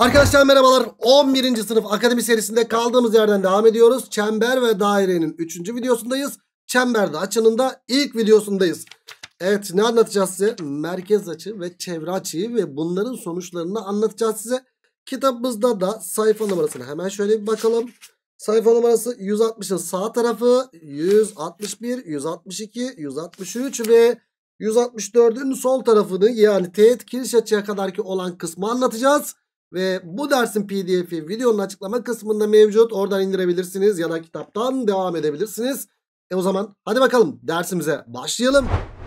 Arkadaşlar merhabalar 11. sınıf akademi serisinde kaldığımız yerden devam ediyoruz. Çember ve dairenin 3. videosundayız. Çemberde açınında ilk videosundayız. Evet ne anlatacağız size? Merkez açı ve çevre açıyı ve bunların sonuçlarını anlatacağız size. Kitabımızda da sayfa numarasını hemen şöyle bir bakalım. Sayfa numarası 160'ın sağ tarafı 161, 162, 163 ve 164'ün sol tarafını yani teğet kiriş açıya kadarki olan kısmı anlatacağız. Ve bu dersin pdf'i videonun açıklama kısmında mevcut. Oradan indirebilirsiniz ya da kitaptan devam edebilirsiniz. E o zaman hadi bakalım dersimize başlayalım.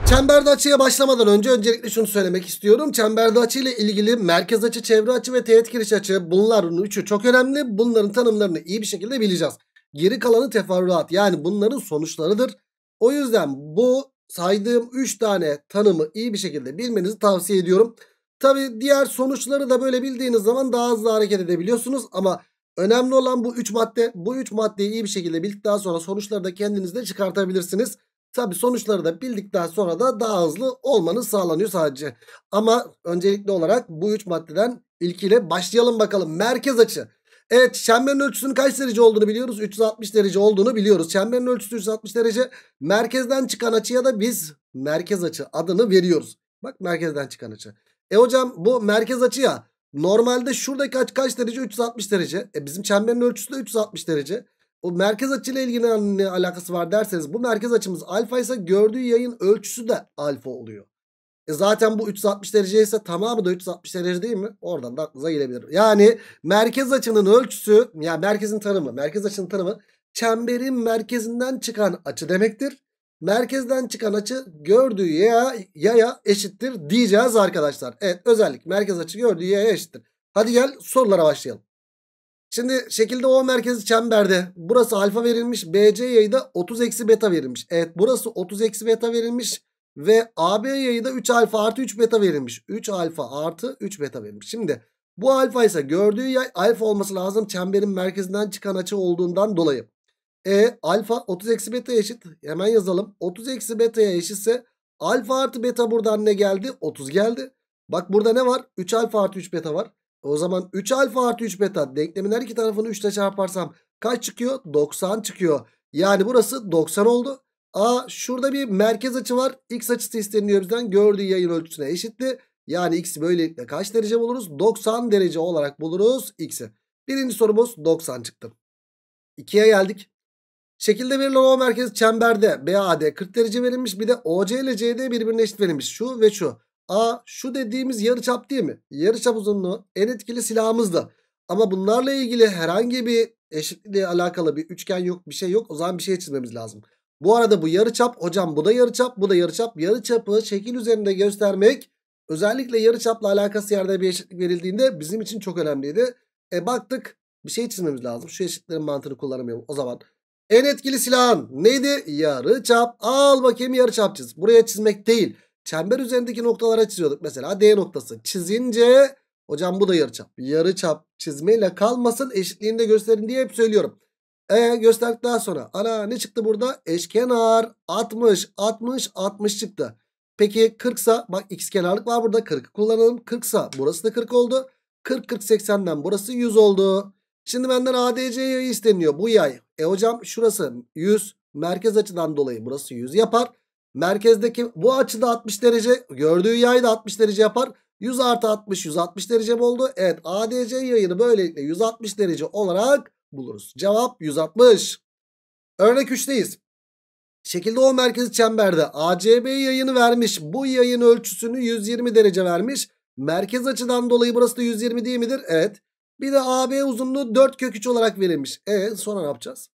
Çemberde açıya başlamadan önce öncelikle şunu söylemek istiyorum. Çemberde açı ile ilgili merkez açı, çevre açı ve teğet giriş açı bunların üçü çok önemli. Bunların tanımlarını iyi bir şekilde bileceğiz. Geri kalanı teferruat yani bunların sonuçlarıdır. O yüzden bu saydığım 3 tane tanımı iyi bir şekilde bilmenizi tavsiye ediyorum. Tabi diğer sonuçları da böyle bildiğiniz zaman daha hızlı hareket edebiliyorsunuz. Ama önemli olan bu 3 madde. Bu 3 maddeyi iyi bir şekilde bildikten sonra sonuçları da kendinizde çıkartabilirsiniz. Tabi sonuçları da bildikten sonra da daha hızlı olmanız sağlanıyor sadece. Ama öncelikli olarak bu 3 maddeden ilkiyle başlayalım bakalım. Merkez açı. Evet çemberin ölçüsünün kaç derece olduğunu biliyoruz. 360 derece olduğunu biliyoruz. Çemberin ölçüsü 360 derece. Merkezden çıkan açıya da biz merkez açı adını veriyoruz. Bak merkezden çıkan açı. E hocam bu merkez açı ya. Normalde şuradaki kaç kaç derece? 360 derece. E bizim çemberin ölçüsü de 360 derece. O merkez açıyla ilgili ne alakası var derseniz bu merkez açımız alfa ise gördüğü yayın ölçüsü de alfa oluyor. E zaten bu 360 derece ise tamamı da 360 derece değil mi? Oradan da aklınıza gelebilir. Yani merkez açının ölçüsü ya yani merkezin tanımı merkez açının tanımı çemberin merkezinden çıkan açı demektir merkezden çıkan açı gördüğü yaya, yaya eşittir diyeceğiz arkadaşlar. Evet özellik merkez açı gördüğü yaya eşittir. Hadi gel sorulara başlayalım. Şimdi şekilde O merkezi çemberde. Burası alfa verilmiş. BC yayı da 30 eksi beta verilmiş. Evet burası 30 eksi beta verilmiş. Ve AB yayı da 3 alfa artı 3 beta verilmiş. 3 alfa artı 3 beta verilmiş. Şimdi bu alfa ise gördüğü yay alfa olması lazım. Çemberin merkezinden çıkan açı olduğundan dolayı. E alfa 30 eksi beta eşit. Hemen yazalım. 30 eksi beta'ya eşitse alfa artı beta buradan ne geldi? 30 geldi. Bak burada ne var? 3 alfa artı 3 beta var. O zaman 3 alfa artı 3 beta denklemin her iki tarafını 3 ile çarparsam kaç çıkıyor? 90 çıkıyor. Yani burası 90 oldu. A şurada bir merkez açı var. X açısı isteniyor bizden. Gördüğü yayın ölçüsüne eşitti. Yani x'i böylelikle kaç derece buluruz? 90 derece olarak buluruz x'i. Birinci sorumuz 90 çıktı. 2'ye geldik. Şekilde verilen O merkez çemberde BAD 40 derece verilmiş. Bir de OC ile CD birbirine eşit verilmiş. Şu ve şu. A şu dediğimiz yarıçap değil mi? Yarıçap uzunluğu en etkili silahımızdı. Ama bunlarla ilgili herhangi bir eşitliğe alakalı bir üçgen yok, bir şey yok. O zaman bir şey çizmemiz lazım. Bu arada bu yarıçap hocam bu da yarıçap, bu da yarıçap. Yarıçapı şekil üzerinde göstermek özellikle yarıçapla alakası yerde bir eşitlik verildiğinde bizim için çok önemliydi. E baktık bir şey çizmemiz lazım. Şu eşitlerin mantığını kullanamıyorum. O zaman en etkili silahın neydi? Yarı çap. Al bakayım yarı çapçız. Buraya çizmek değil. Çember üzerindeki noktalara çiziyorduk. Mesela D noktası çizince hocam bu da yarı çap. Yarı çap çizmeyle kalmasın eşitliğini de gösterin diye hep söylüyorum. E gösterdikten sonra ana ne çıktı burada? Eşkenar 60 60 60 çıktı. Peki 40 sa bak x kenarlık var burada 40 kullanalım. 40 sa burası da 40 oldu. 40 40 80'den burası 100 oldu. Şimdi benden ADC yayı isteniyor. Bu yay. E hocam şurası 100. Merkez açıdan dolayı burası 100 yapar. Merkezdeki bu açıda 60 derece. Gördüğü yay da 60 derece yapar. 100 artı 60 160 derece mi oldu? Evet ADC yayını böylelikle 160 derece olarak buluruz. Cevap 160. Örnek 3'teyiz. Şekilde O merkezi çemberde ACB yayını vermiş. Bu yayın ölçüsünü 120 derece vermiş. Merkez açıdan dolayı burası da 120 değil midir? Evet. Bir de AB uzunluğu 4 kök 3 olarak verilmiş. E sonra ne yapacağız?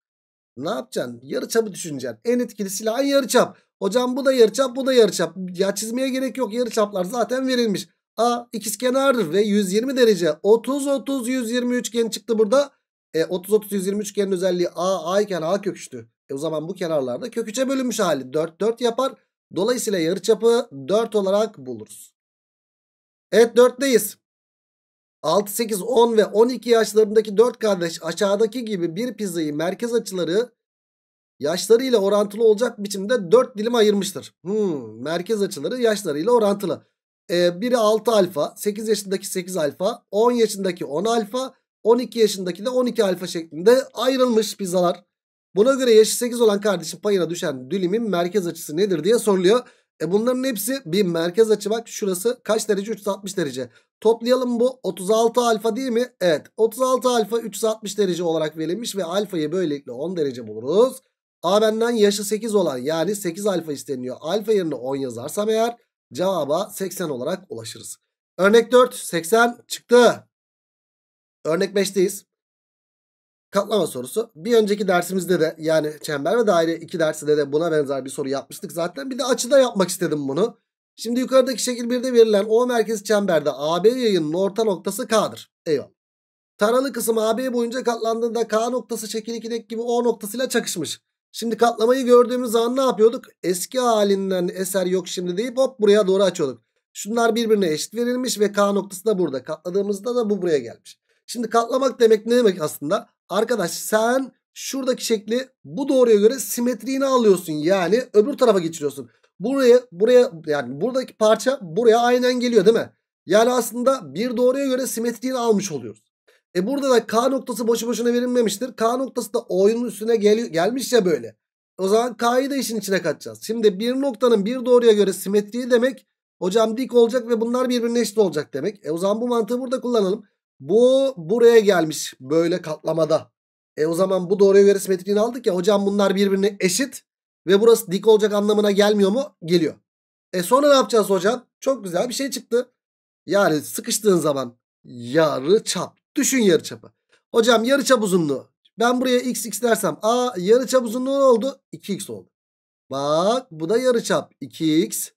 Ne yapacaksın? Yarıçapı düşüneceksin. En etkili silahın yarıçap. Hocam bu da yarıçap, bu da yarıçap. Ya çizmeye gerek yok. Yarıçaplar zaten verilmiş. A ikizkenardır ve 120 derece. 30 30 120 üçgen çıktı burada. E 30 30 120 üçgenin özelliği A A iken A köküçtü. E o zaman bu kenarlarda kök köküçe bölünmüş hali 4 4 yapar. Dolayısıyla yarıçapı 4 olarak buluruz. Evet 4'teyiz. 6, 8, 10 ve 12 yaşlarındaki 4 kardeş aşağıdaki gibi bir pizzayı merkez açıları yaşlarıyla orantılı olacak biçimde 4 dilim ayırmıştır. Hmm, merkez açıları yaşlarıyla orantılı. Ee, biri 6 alfa, 8 yaşındaki 8 alfa, 10 yaşındaki 10 alfa, 12 yaşındaki de 12 alfa şeklinde ayrılmış pizzalar. Buna göre yaşı 8 olan kardeşin payına düşen dilimin merkez açısı nedir diye soruluyor. E bunların hepsi bir merkez açı bak. Şurası kaç derece? 360 derece. Toplayalım bu 36 alfa değil mi? Evet 36 alfa 360 derece olarak verilmiş ve alfayı böylelikle 10 derece buluruz. A benden yaşı 8 olan yani 8 alfa isteniyor. Alfa yerine 10 yazarsam eğer cevaba 80 olarak ulaşırız. Örnek 4 80 çıktı. Örnek 5'teyiz. Katlama sorusu. Bir önceki dersimizde de yani çember ve daire iki dersinde de buna benzer bir soru yapmıştık zaten. Bir de açıda yapmak istedim bunu. Şimdi yukarıdaki şekil 1'de verilen O merkezi çemberde AB yayının orta noktası K'dır. Eyvallah. Taralı kısım AB boyunca katlandığında K noktası şekil 2'deki gibi O noktasıyla çakışmış. Şimdi katlamayı gördüğümüz zaman ne yapıyorduk? Eski halinden eser yok şimdi deyip hop buraya doğru açıyorduk. Şunlar birbirine eşit verilmiş ve K noktası da burada. Katladığımızda da bu buraya gelmiş. Şimdi katlamak demek ne demek aslında? Arkadaş sen şuradaki şekli bu doğruya göre simetriğini alıyorsun. Yani öbür tarafa geçiriyorsun. Buraya buraya yani buradaki parça buraya aynen geliyor değil mi? Yani aslında bir doğruya göre simetriğini almış oluyoruz. E burada da K noktası boşu boşuna verilmemiştir. K noktası da O'nun üstüne gel gelmiş ya böyle. O zaman K'yı da işin içine katacağız. Şimdi bir noktanın bir doğruya göre simetriği demek hocam dik olacak ve bunlar birbirine eşit olacak demek. E o zaman bu mantığı burada kullanalım. Bu buraya gelmiş böyle katlamada. E o zaman bu doğru aritmetiğini aldık ya hocam bunlar birbirine eşit ve burası dik olacak anlamına gelmiyor mu? Geliyor. E sonra ne yapacağız hocam? Çok güzel bir şey çıktı. Yani sıkıştığın zaman yarı çap. Düşün yarı çapı. Hocam yarı çap uzunluğu. Ben buraya x x dersem a yarı çap uzunluğu ne oldu? 2x oldu. Bak bu da yarı çap 2x.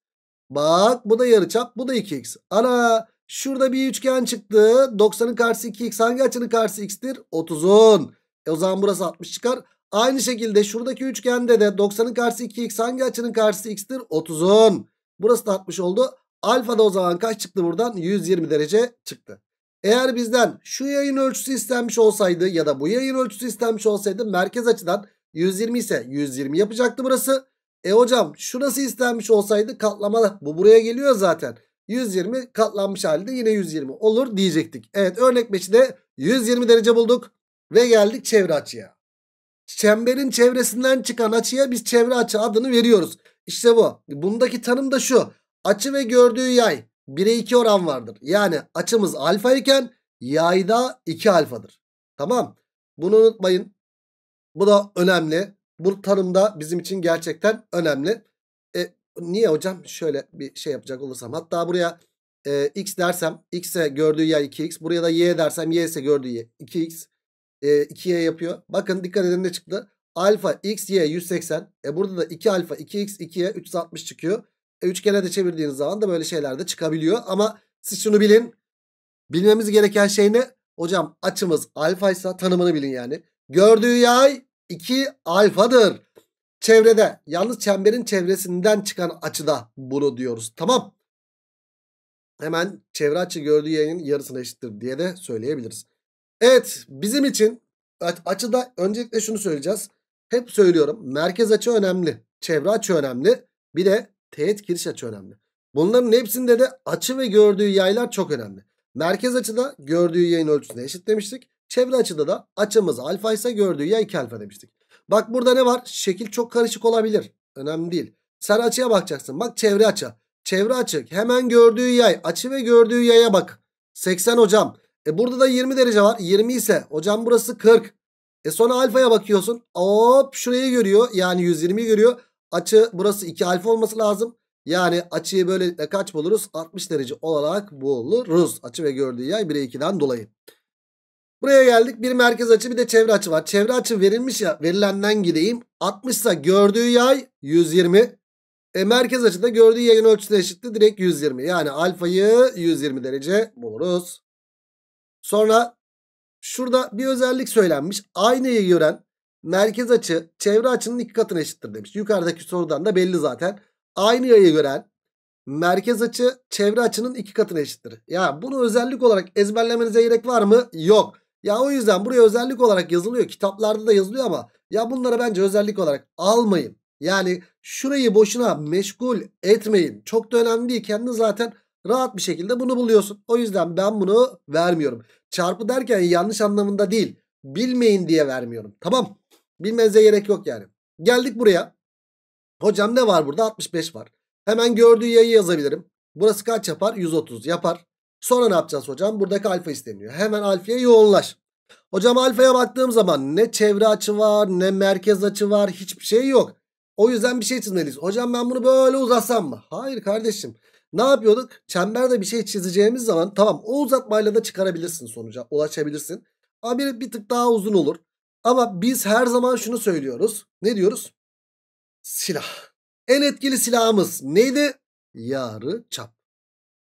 Bak bu da yarı çap bu da 2x. Ana Şurada bir üçgen çıktı. 90'ın karşısı 2x. Hangi açının karşısı x'tir? 30'un. E o zaman burası 60 çıkar. Aynı şekilde şuradaki üçgende de 90'ın karşısı 2x. Hangi açının karşısı x'tir? 30'un. Burası da 60 oldu. Alfa da o zaman kaç çıktı buradan? 120 derece çıktı. Eğer bizden şu yayın ölçüsü istenmiş olsaydı ya da bu yayın ölçüsü istenmiş olsaydı merkez açıdan 120 ise 120 yapacaktı burası. E hocam şurası istenmiş olsaydı katlama bu buraya geliyor zaten. 120 katlanmış halde yine 120 olur diyecektik. Evet örnek 5'i de 120 derece bulduk ve geldik çevre açıya. Çemberin çevresinden çıkan açıya biz çevre açı adını veriyoruz. İşte bu. Bundaki tanım da şu. Açı ve gördüğü yay 1'e 2 oran vardır. Yani açımız alfa iken yayda 2 alfadır. Tamam. Bunu unutmayın. Bu da önemli. Bu tanım da bizim için gerçekten önemli. Niye hocam? Şöyle bir şey yapacak olursam. Hatta buraya e, x dersem x'e gördüğü yer 2x. Buraya da y dersem y ise gördüğü yer 2x. E, 2y yapıyor. Bakın dikkat edin ne çıktı? Alfa x y 180. E burada da 2 alfa 2x 2y 360 çıkıyor. E, üçgene de çevirdiğiniz zaman da böyle şeyler de çıkabiliyor. Ama siz şunu bilin. Bilmemiz gereken şey ne? Hocam açımız alfaysa tanımını bilin yani. Gördüğü yay 2 alfadır. Çevrede yalnız çemberin çevresinden çıkan açıda bunu diyoruz. Tamam. Hemen çevre açı gördüğü yayın yarısına eşittir diye de söyleyebiliriz. Evet bizim için açıda öncelikle şunu söyleyeceğiz. Hep söylüyorum merkez açı önemli. Çevre açı önemli. Bir de teğet giriş açı önemli. Bunların hepsinde de açı ve gördüğü yaylar çok önemli. Merkez açıda gördüğü yayın ölçüsüne eşit demiştik. Çevre açıda da açımız alfa ise gördüğü yay 2 alfa demiştik. Bak burada ne var? Şekil çok karışık olabilir. Önemli değil. Sen açıya bakacaksın. Bak çevre açı. Çevre açık. Hemen gördüğü yay. Açı ve gördüğü yaya bak. 80 hocam. E burada da 20 derece var. 20 ise hocam burası 40. E sonra alfaya bakıyorsun. Hop şurayı görüyor. Yani 120 görüyor. Açı burası 2 alfa olması lazım. Yani açıyı böyle kaç buluruz? 60 derece olarak buluruz. Açı ve gördüğü yay 1'e 2'den dolayı. Buraya geldik. Bir merkez açı bir de çevre açı var. Çevre açı verilmiş ya. Verilenden gideyim. 60 ise gördüğü yay 120. E, merkez da gördüğü yayın ölçüsü eşittir. Direkt 120. Yani alfayı 120 derece buluruz. Sonra şurada bir özellik söylenmiş. Aynı yayı gören merkez açı çevre açının iki katına eşittir demiş. Yukarıdaki sorudan da belli zaten. Aynı yayı gören merkez açı çevre açının iki katına eşittir. Ya bunu özellik olarak ezberlemenize gerek var mı? Yok. Ya o yüzden buraya özellik olarak yazılıyor. Kitaplarda da yazılıyor ama ya bunlara bence özellik olarak almayın. Yani şurayı boşuna meşgul etmeyin. Çok da önemli değil. Kendin zaten rahat bir şekilde bunu buluyorsun. O yüzden ben bunu vermiyorum. Çarpı derken yanlış anlamında değil. Bilmeyin diye vermiyorum. Tamam. Bilmenize gerek yok yani. Geldik buraya. Hocam ne var burada? 65 var. Hemen gördüğü yayı yazabilirim. Burası kaç yapar? 130 yapar. Sonra ne yapacağız hocam? Buradaki alfa isteniyor. Hemen alfaya yoğunlaş. Hocam alfaya baktığım zaman ne çevre açı var ne merkez açı var hiçbir şey yok. O yüzden bir şey çizmeliyiz. Hocam ben bunu böyle uzatsam mı? Hayır kardeşim. Ne yapıyorduk? Çemberde bir şey çizeceğimiz zaman tamam o uzatmayla da çıkarabilirsin sonuca. Ulaşabilirsin. Ama bir, bir tık daha uzun olur. Ama biz her zaman şunu söylüyoruz. Ne diyoruz? Silah. En etkili silahımız neydi? Yarı çap.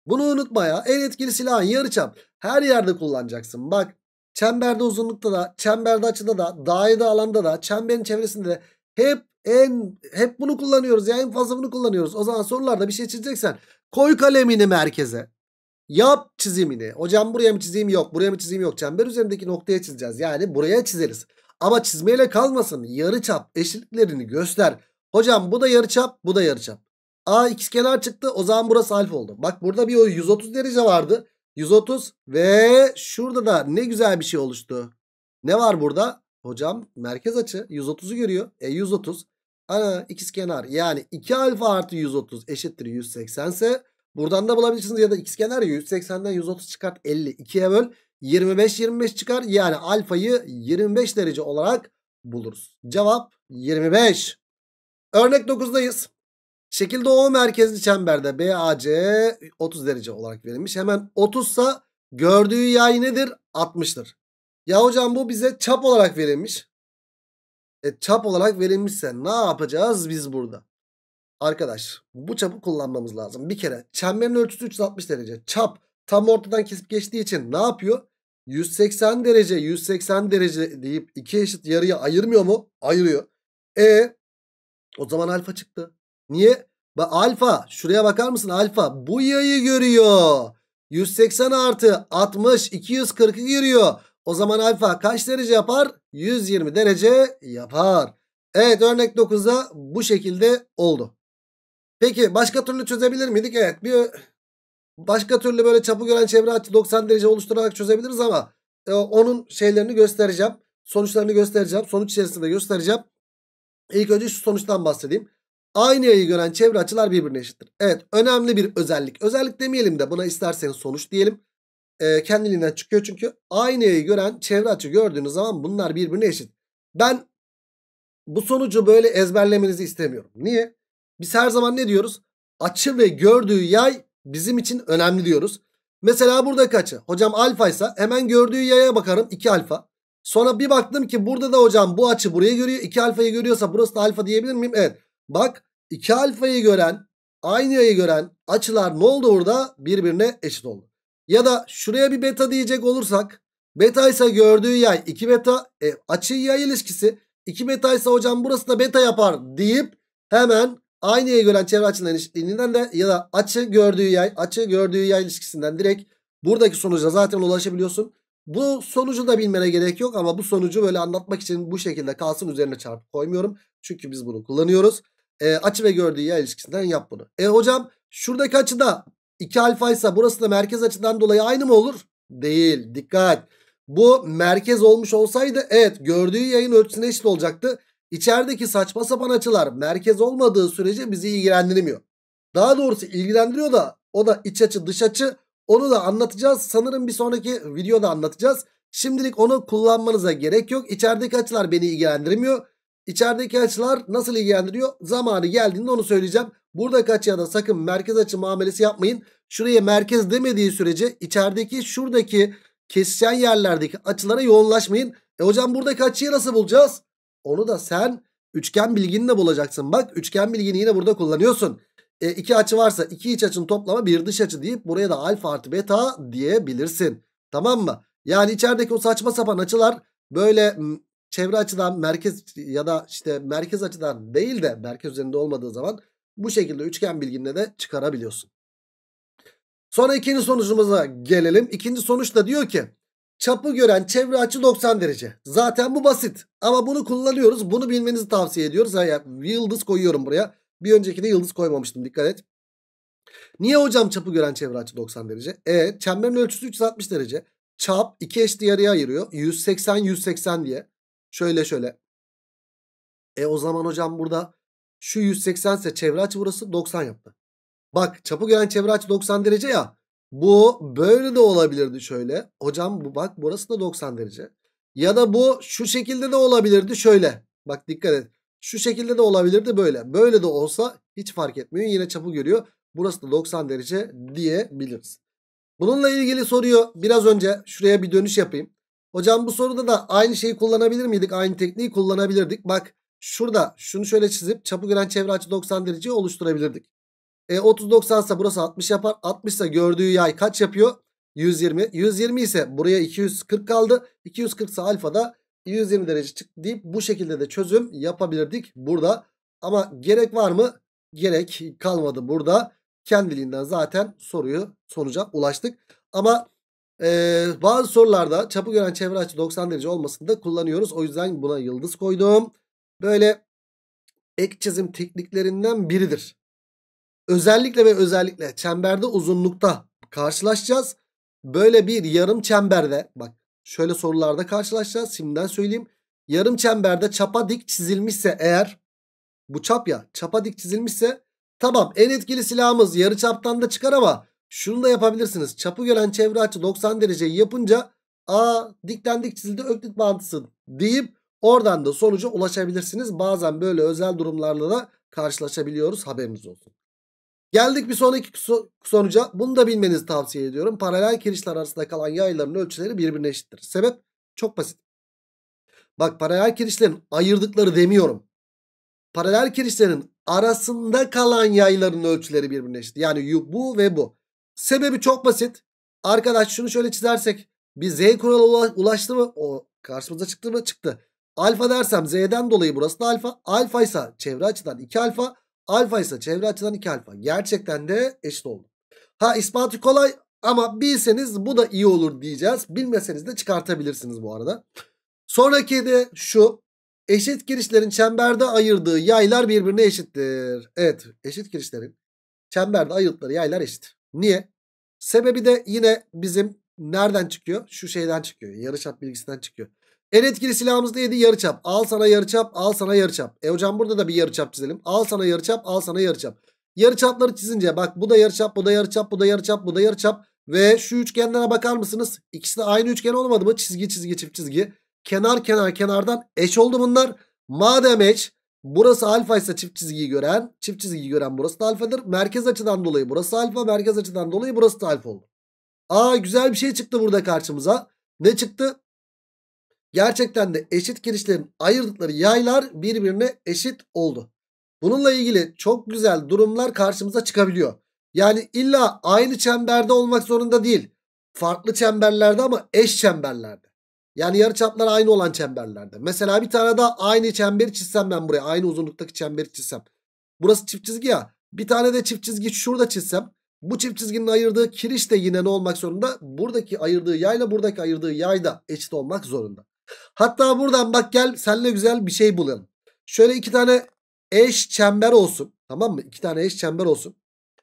Bunu unutma ya. En etkili silahın yarıçap. Her yerde kullanacaksın. Bak çemberde uzunlukta da, çemberde açıda da, dairede alanda da, çemberin çevresinde de hep en hep bunu kullanıyoruz ya en fazla bunu kullanıyoruz. O zaman sorularda bir şey çizeceksen koy kalemini merkeze. Yap çizimini. Hocam buraya mı çizeyim? Yok. Buraya mı çizeyim? Yok. Çember üzerindeki noktaya çizeceğiz. Yani buraya çizeriz. Ama çizmeyle kalmasın. Yarıçap eşitliklerini göster. Hocam bu da yarıçap, bu da yarıçap. A x kenar çıktı. O zaman burası alfa oldu. Bak burada bir 130 derece vardı. 130 ve şurada da ne güzel bir şey oluştu. Ne var burada? Hocam merkez açı 130'u görüyor. E 130. Ana ikiz kenar yani 2 alfa artı 130 eşittir 180 ise buradan da bulabilirsiniz ya da ikiz kenar 180'den 130 çıkart 50 2'ye böl 25 25 çıkar yani alfayı 25 derece olarak buluruz. Cevap 25. Örnek 9'dayız. Şekilde O merkezli çemberde BAC 30 derece olarak verilmiş. Hemen 30 sa gördüğü yay nedir? 60'tır. Ya hocam bu bize çap olarak verilmiş. E, çap olarak verilmişse ne yapacağız biz burada? Arkadaş bu çapı kullanmamız lazım. Bir kere çemberin ölçüsü 360 derece. Çap tam ortadan kesip geçtiği için ne yapıyor? 180 derece 180 derece deyip iki eşit yarıya ayırmıyor mu? Ayırıyor. E o zaman alfa çıktı. Niye? Ba alfa şuraya bakar mısın alfa bu yayı görüyor. 180 artı 60 240 görüyor. O zaman alfa kaç derece yapar? 120 derece yapar. Evet örnek 9'da bu şekilde oldu. Peki başka türlü çözebilir miydik? Evet bir başka türlü böyle çapı gören çevre açı 90 derece oluşturarak çözebiliriz ama e, onun şeylerini göstereceğim. Sonuçlarını göstereceğim. Sonuç içerisinde göstereceğim. İlk önce şu sonuçtan bahsedeyim. Aynı yayı gören çevre açılar birbirine eşittir. Evet önemli bir özellik. Özellik demeyelim de buna isterseniz sonuç diyelim. E, kendiliğinden çıkıyor çünkü aynı yayı gören çevre açı gördüğünüz zaman bunlar birbirine eşit. Ben bu sonucu böyle ezberlemenizi istemiyorum. Niye? Biz her zaman ne diyoruz? Açı ve gördüğü yay bizim için önemli diyoruz. Mesela buradaki açı. Hocam alfa ise hemen gördüğü yaya bakarım 2 alfa. Sonra bir baktım ki burada da hocam bu açı buraya görüyor. 2 alfayı görüyorsa burası da alfa diyebilir miyim? Evet. Bak 2 alfayı gören aynı yayı gören açılar ne oldu orada? Birbirine eşit oldu. Ya da şuraya bir beta diyecek olursak beta ise gördüğü yay 2 beta e, açı yay ilişkisi 2 beta ise hocam burası da beta yapar deyip hemen aynı yayı gören çevre açının eşitliğinden de ya da açı gördüğü yay açı gördüğü yay ilişkisinden direkt buradaki sonuca zaten ulaşabiliyorsun. Bu sonucu da bilmene gerek yok ama bu sonucu böyle anlatmak için bu şekilde kalsın üzerine çarpı koymuyorum. Çünkü biz bunu kullanıyoruz. E, ee, açı ve gördüğü yer ilişkisinden yap bunu. E hocam şuradaki açıda 2 alfa ise burası da merkez açıdan dolayı aynı mı olur? Değil. Dikkat. Bu merkez olmuş olsaydı evet gördüğü yayın ölçüsüne eşit olacaktı. İçerideki saçma sapan açılar merkez olmadığı sürece bizi ilgilendirmiyor. Daha doğrusu ilgilendiriyor da o da iç açı dış açı onu da anlatacağız. Sanırım bir sonraki videoda anlatacağız. Şimdilik onu kullanmanıza gerek yok. İçerideki açılar beni ilgilendirmiyor. İçerideki açılar nasıl ilgilendiriyor? Zamanı geldiğinde onu söyleyeceğim. Buradaki açıya da sakın merkez açı muamelesi yapmayın. Şuraya merkez demediği sürece içerideki şuradaki kesişen yerlerdeki açılara yoğunlaşmayın. E hocam buradaki açıyı nasıl bulacağız? Onu da sen üçgen bilginle bulacaksın. Bak üçgen bilgini yine burada kullanıyorsun. E, iki açı varsa iki iç açının toplamı bir dış açı deyip buraya da alfa artı beta diyebilirsin. Tamam mı? Yani içerideki o saçma sapan açılar böyle çevre açıdan merkez ya da işte merkez açıdan değil de merkez üzerinde olmadığı zaman bu şekilde üçgen bilginde de çıkarabiliyorsun. Sonra ikinci sonucumuza gelelim. İkinci sonuç da diyor ki çapı gören çevre açı 90 derece. Zaten bu basit ama bunu kullanıyoruz. Bunu bilmenizi tavsiye ediyoruz. Yani yıldız koyuyorum buraya. Bir önceki de yıldız koymamıştım dikkat et. Niye hocam çapı gören çevre açı 90 derece? E çemberin ölçüsü 360 derece. Çap iki eşit yarıya ayırıyor. 180 180 diye. Şöyle şöyle. E o zaman hocam burada şu 180 ise çevre açı burası 90 yaptı. Bak çapı gören çevre açı 90 derece ya. Bu böyle de olabilirdi şöyle. Hocam bu bak burası da 90 derece. Ya da bu şu şekilde de olabilirdi şöyle. Bak dikkat et. Şu şekilde de olabilirdi böyle. Böyle de olsa hiç fark etmiyor. Yine çapı görüyor. Burası da 90 derece diyebiliriz. Bununla ilgili soruyu biraz önce şuraya bir dönüş yapayım. Hocam bu soruda da aynı şeyi kullanabilir miydik? Aynı tekniği kullanabilirdik. Bak şurada şunu şöyle çizip çapı gören çevre açı 90 derece oluşturabilirdik. E 30 90 ise burası 60 yapar. 60 ise gördüğü yay kaç yapıyor? 120. 120 ise buraya 240 kaldı. 240 ise alfada 120 derece çıktı deyip bu şekilde de çözüm yapabilirdik burada. Ama gerek var mı? Gerek kalmadı burada. Kendiliğinden zaten soruyu sonuca ulaştık. Ama ee, bazı sorularda çapı gören çevre açı 90 derece olmasında kullanıyoruz. O yüzden buna yıldız koydum. Böyle ek çizim tekniklerinden biridir. Özellikle ve özellikle çemberde uzunlukta karşılaşacağız. Böyle bir yarım çemberde bak şöyle sorularda karşılaşacağız. Şimdiden söyleyeyim. Yarım çemberde çapa dik çizilmişse eğer bu çap ya çapa dik çizilmişse tamam en etkili silahımız yarı çaptan da çıkar ama şunu da yapabilirsiniz. Çapı gören çevre açı 90 dereceyi yapınca a diklendik çizildi öklit bağıntısı deyip oradan da sonuca ulaşabilirsiniz. Bazen böyle özel durumlarla da karşılaşabiliyoruz. Haberiniz olsun. Geldik bir sonraki sonuca. Bunu da bilmenizi tavsiye ediyorum. Paralel kirişler arasında kalan yayların ölçüleri birbirine eşittir. Sebep çok basit. Bak paralel kirişlerin ayırdıkları demiyorum. Paralel kirişlerin arasında kalan yayların ölçüleri birbirine eşit. Yani bu ve bu. Sebebi çok basit. Arkadaş şunu şöyle çizersek. Bir z kuralı ulaştı mı? O karşımıza çıktı mı? Çıktı. Alfa dersem z'den dolayı burası da alfa. Alfa ise çevre açıdan 2 alfa. Alfa ise çevre açıdan 2 alfa. Gerçekten de eşit oldu. Ha ispatı kolay ama bilseniz bu da iyi olur diyeceğiz. Bilmeseniz de çıkartabilirsiniz bu arada. Sonraki de şu. Eşit girişlerin çemberde ayırdığı yaylar birbirine eşittir. Evet eşit girişlerin çemberde ayırdıkları yaylar eşit. Niye? Sebebi de yine bizim nereden çıkıyor? Şu şeyden çıkıyor. Yarıçap bilgisinden çıkıyor. En etkili silahımız neydi? Yarıçap. Al sana yarıçap, al sana yarıçap. E hocam burada da bir yarıçap çizelim. Al sana yarıçap, al sana yarıçap. Yarıçapları çizince bak bu da yarıçap, bu da yarıçap, bu da yarıçap, bu da yarıçap ve şu üçgenlere bakar mısınız? İkisi de aynı üçgen olmadı mı? Çizgi, çizgi, çift çizgi. Kenar kenar kenardan eş oldu bunlar. Madem eş Burası alfa ise çift çizgiyi gören, çift çizgiyi gören burası da alfadır. Merkez açıdan dolayı burası alfa, merkez açıdan dolayı burası da alfa oldu. Aa güzel bir şey çıktı burada karşımıza. Ne çıktı? Gerçekten de eşit girişlerin ayırdıkları yaylar birbirine eşit oldu. Bununla ilgili çok güzel durumlar karşımıza çıkabiliyor. Yani illa aynı çemberde olmak zorunda değil. Farklı çemberlerde ama eş çemberlerde. Yani yarıçaplar aynı olan çemberlerde. Mesela bir tane daha aynı çemberi çizsem ben buraya. Aynı uzunluktaki çemberi çizsem. Burası çift çizgi ya. Bir tane de çift çizgi şurada çizsem. Bu çift çizginin ayırdığı kiriş de yine ne olmak zorunda? Buradaki ayırdığı yayla buradaki ayırdığı yay da eşit olmak zorunda. Hatta buradan bak gel seninle güzel bir şey bulalım. Şöyle iki tane eş çember olsun. Tamam mı? İki tane eş çember olsun.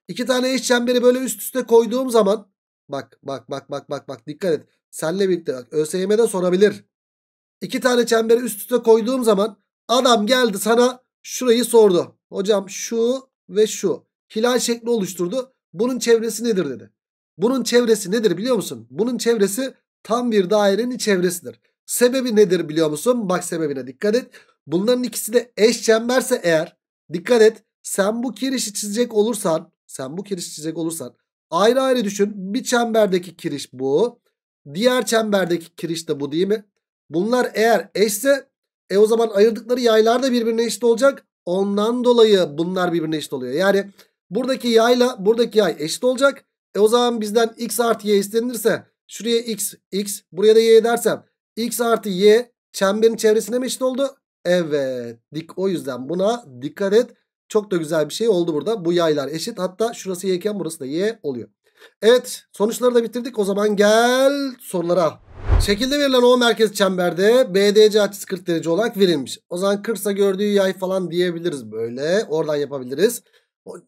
İki tane eş çemberi böyle üst üste koyduğum zaman bak bak bak bak bak bak dikkat et. Senle birlikte bak ÖSYM'de sorabilir. İki tane çemberi üst üste koyduğum zaman adam geldi sana şurayı sordu. Hocam şu ve şu hilal şekli oluşturdu. Bunun çevresi nedir dedi. Bunun çevresi nedir biliyor musun? Bunun çevresi tam bir dairenin çevresidir. Sebebi nedir biliyor musun? Bak sebebine dikkat et. Bunların ikisi de eş çemberse eğer dikkat et. Sen bu kirişi çizecek olursan sen bu kirişi çizecek olursan ayrı ayrı düşün. Bir çemberdeki kiriş bu. Diğer çemberdeki kiriş de bu değil mi? Bunlar eğer eşse e o zaman ayırdıkları yaylar da birbirine eşit olacak. Ondan dolayı bunlar birbirine eşit oluyor. Yani buradaki yayla buradaki yay eşit olacak. E o zaman bizden x artı y istenirse şuraya x, x buraya da y dersem x artı y çemberin çevresine mi eşit oldu? Evet. Dik o yüzden buna dikkat et. Çok da güzel bir şey oldu burada. Bu yaylar eşit. Hatta şurası y'ken burası da y oluyor. Evet sonuçları da bitirdik. O zaman gel sorulara. Şekilde verilen O merkez çemberde BDC açısı 40 derece olarak verilmiş. O zaman 40 gördüğü yay falan diyebiliriz böyle. Oradan yapabiliriz.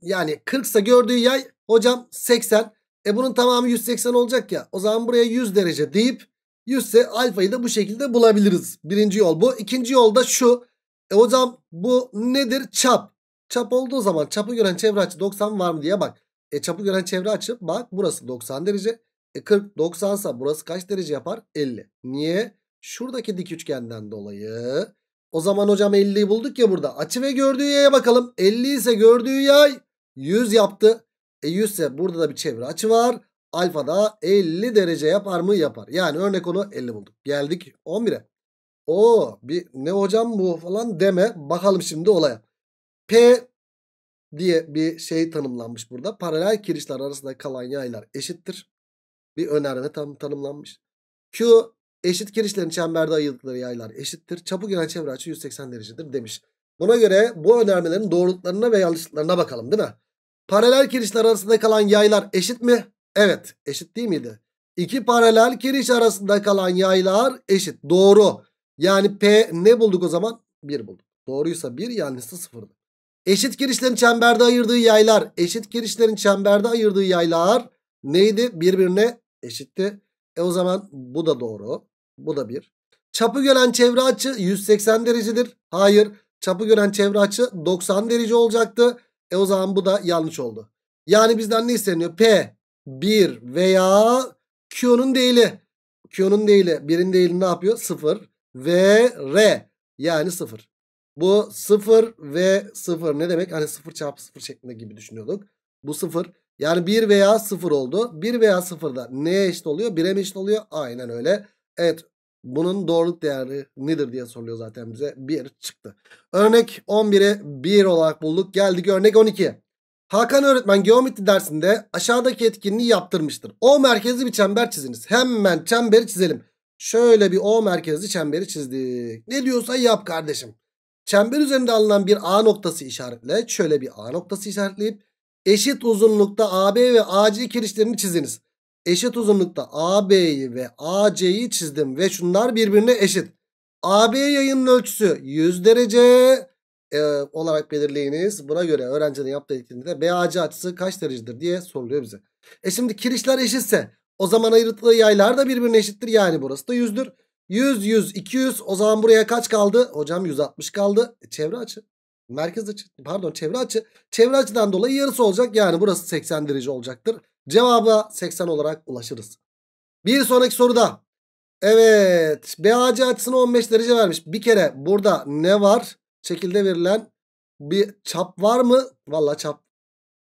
Yani 40 gördüğü yay hocam 80. E bunun tamamı 180 olacak ya. O zaman buraya 100 derece deyip 100 ise alfayı da bu şekilde bulabiliriz. Birinci yol bu. İkinci yol da şu. E hocam bu nedir? Çap. Çap olduğu zaman çapı gören çevre açı 90 var mı diye bak. E çapı gören çevre açıp bak burası 90 derece. E 40 90 sa burası kaç derece yapar? 50. Niye? Şuradaki dik üçgenden dolayı. O zaman hocam 50'yi bulduk ya burada. Açı ve gördüğü yaya bakalım. 50 ise gördüğü yay 100 yaptı. E 100 ise burada da bir çevre açı var. Alfa da 50 derece yapar mı? Yapar. Yani örnek onu 50 bulduk. Geldik 11'e. O bir ne hocam bu falan deme. Bakalım şimdi olaya. P diye bir şey tanımlanmış burada. Paralel kirişler arasında kalan yaylar eşittir. Bir önerme tam tanımlanmış. Q eşit kirişlerin çemberde ayırdıkları yaylar eşittir. Çapı giren çevre açı 180 derecedir demiş. Buna göre bu önermelerin doğruluklarına ve yanlışlıklarına bakalım değil mi? Paralel kirişler arasında kalan yaylar eşit mi? Evet eşit değil miydi? İki paralel kiriş arasında kalan yaylar eşit. Doğru. Yani P ne bulduk o zaman? 1 bulduk. Doğruysa 1 yanlışsa 0'dı. Eşit girişlerin çemberde ayırdığı yaylar. Eşit girişlerin çemberde ayırdığı yaylar neydi? Birbirine eşitti. E o zaman bu da doğru. Bu da bir. Çapı gören çevre açı 180 derecedir. Hayır. Çapı gören çevre açı 90 derece olacaktı. E o zaman bu da yanlış oldu. Yani bizden ne isteniyor? P 1 veya Q'nun değili. Q'nun değili. Birin değili ne yapıyor? 0 ve R yani 0. Bu 0 ve 0 ne demek? Hani 0 çarpı 0 şeklinde gibi düşünüyorduk. Bu 0. Yani 1 veya 0 oldu. 1 veya 0 da neye eşit oluyor? 1'e mi eşit oluyor? Aynen öyle. Evet bunun doğruluk değeri nedir diye soruluyor zaten bize. 1 çıktı. Örnek 11'i 1 olarak bulduk. Geldik örnek 12'ye. Hakan öğretmen geometri dersinde aşağıdaki etkinliği yaptırmıştır. O merkezli bir çember çiziniz. Hemen çemberi çizelim. Şöyle bir O merkezli çemberi çizdik. Ne diyorsa yap kardeşim. Çember üzerinde alınan bir A noktası işaretle şöyle bir A noktası işaretleyip eşit uzunlukta AB ve AC kirişlerini çiziniz. Eşit uzunlukta AB'yi ve AC'yi çizdim ve şunlar birbirine eşit. AB yayının ölçüsü 100 derece e, olarak belirleyiniz. Buna göre öğrencinin yaptığı etkinlikte BAC açısı kaç derecedir diye soruluyor bize. E şimdi kirişler eşitse o zaman ayrıtlı yaylar da birbirine eşittir. Yani burası da 100'dür. 100, 100, 200. O zaman buraya kaç kaldı? Hocam 160 kaldı. E, çevre açı. Merkez açı. Pardon çevre açı. Çevre açıdan dolayı yarısı olacak. Yani burası 80 derece olacaktır. Cevaba 80 olarak ulaşırız. Bir sonraki soruda. Evet. BAC açısını 15 derece vermiş. Bir kere burada ne var? Şekilde verilen bir çap var mı? Valla çap.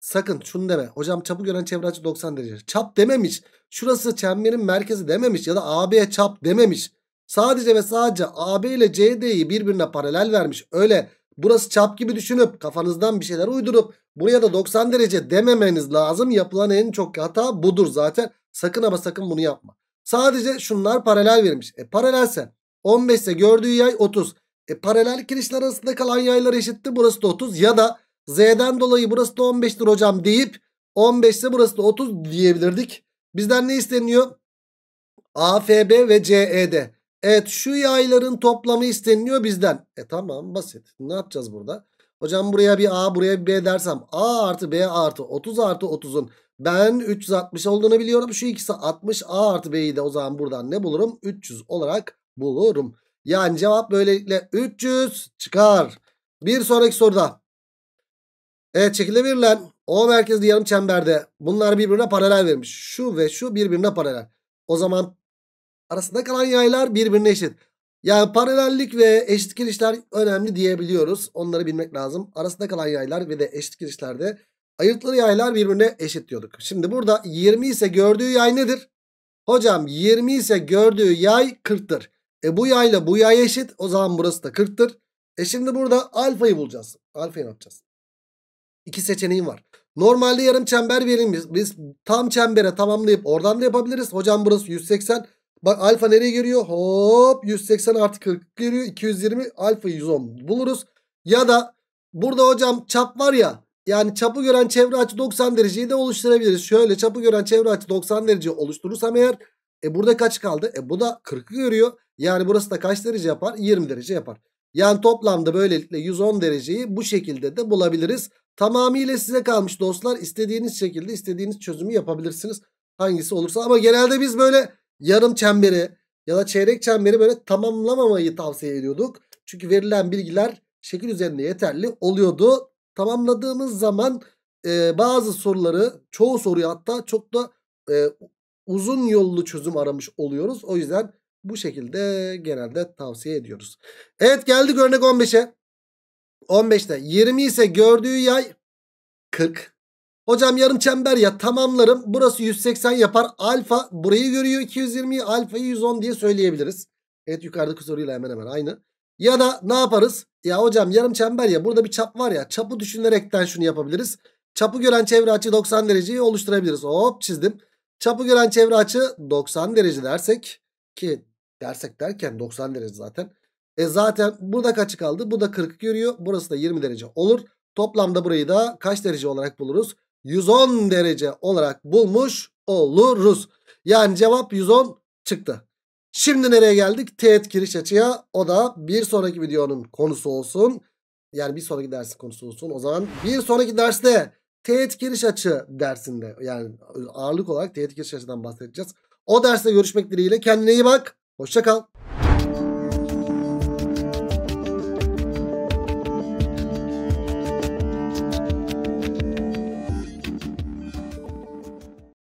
Sakın şunu deme. Hocam çapı gören çevre açı 90 derece. Çap dememiş. Şurası çemberin merkezi dememiş. Ya da AB çap dememiş. Sadece ve sadece AB ile CD'yi birbirine paralel vermiş. Öyle burası çap gibi düşünüp kafanızdan bir şeyler uydurup buraya da 90 derece dememeniz lazım. Yapılan en çok hata budur zaten. Sakın ama sakın bunu yapma. Sadece şunlar paralel vermiş. E paralelse 15 ise gördüğü yay 30. E paralel kirişler arasında kalan yaylar eşittir. Burası da 30 ya da Z'den dolayı burası da 15'tir hocam deyip 15 ise burası da 30 diyebilirdik. Bizden ne isteniyor? AFB ve CED. Evet şu yayların toplamı isteniliyor bizden. E tamam basit. Ne yapacağız burada? Hocam buraya bir A buraya bir B dersem A artı B artı 30 artı 30'un ben 360 olduğunu biliyorum. Şu ikisi 60 A artı B'yi de o zaman buradan ne bulurum? 300 olarak bulurum. Yani cevap böylelikle 300 çıkar. Bir sonraki soruda. Evet şekilde O merkezli yarım çemberde bunlar birbirine paralel vermiş. Şu ve şu birbirine paralel. O zaman Arasında kalan yaylar birbirine eşit. Yani paralellik ve eşit girişler önemli diyebiliyoruz. Onları bilmek lazım. Arasında kalan yaylar ve de eşit girişlerde ayırtılı yaylar birbirine eşit diyorduk. Şimdi burada 20 ise gördüğü yay nedir? Hocam 20 ise gördüğü yay 40'tır. E bu yayla bu yay eşit. O zaman burası da 40'tır. E şimdi burada alfayı bulacağız. Alfayı yapacağız? İki seçeneğim var. Normalde yarım çember verilmiş. Biz tam çembere tamamlayıp oradan da yapabiliriz. Hocam burası 180. Bak alfa nereye giriyor? Hop 180 artı 40 giriyor. 220 alfa 110 buluruz. Ya da burada hocam çap var ya. Yani çapı gören çevre açı 90 dereceyi de oluşturabiliriz. Şöyle çapı gören çevre açı 90 derece oluşturursam eğer. E burada kaç kaldı? E bu da 40'ı görüyor. Yani burası da kaç derece yapar? 20 derece yapar. Yani toplamda böylelikle 110 dereceyi bu şekilde de bulabiliriz. Tamamıyla size kalmış dostlar. İstediğiniz şekilde istediğiniz çözümü yapabilirsiniz. Hangisi olursa ama genelde biz böyle yarım çemberi ya da çeyrek çemberi böyle tamamlamamayı tavsiye ediyorduk. Çünkü verilen bilgiler şekil üzerinde yeterli oluyordu. Tamamladığımız zaman e, bazı soruları çoğu soruyu hatta çok da e, uzun yollu çözüm aramış oluyoruz. O yüzden bu şekilde genelde tavsiye ediyoruz. Evet geldik örnek 15'e. 15'te 20 ise gördüğü yay 40. Hocam yarım çember ya tamamlarım. Burası 180 yapar. Alfa burayı görüyor 220. alfayı 110 diye söyleyebiliriz. Evet yukarıdaki soruyla hemen hemen aynı. Ya da ne yaparız? Ya hocam yarım çember ya burada bir çap var ya. Çapı düşünerekten şunu yapabiliriz. Çapı gören çevre açı 90 dereceyi oluşturabiliriz. Hop çizdim. Çapı gören çevre açı 90 derece dersek ki dersek derken 90 derece zaten. E zaten burada kaçı kaldı? Bu da 40 görüyor. Burası da 20 derece olur. Toplamda burayı da kaç derece olarak buluruz? 110 derece olarak bulmuş oluruz. Yani cevap 110 çıktı. Şimdi nereye geldik? Teğet giriş açıya. O da bir sonraki videonun konusu olsun. Yani bir sonraki dersin konusu olsun. O zaman bir sonraki derste teğet giriş açı dersinde yani ağırlık olarak teğet giriş açıdan bahsedeceğiz. O derste görüşmek dileğiyle. Kendine iyi bak. Hoşça kal.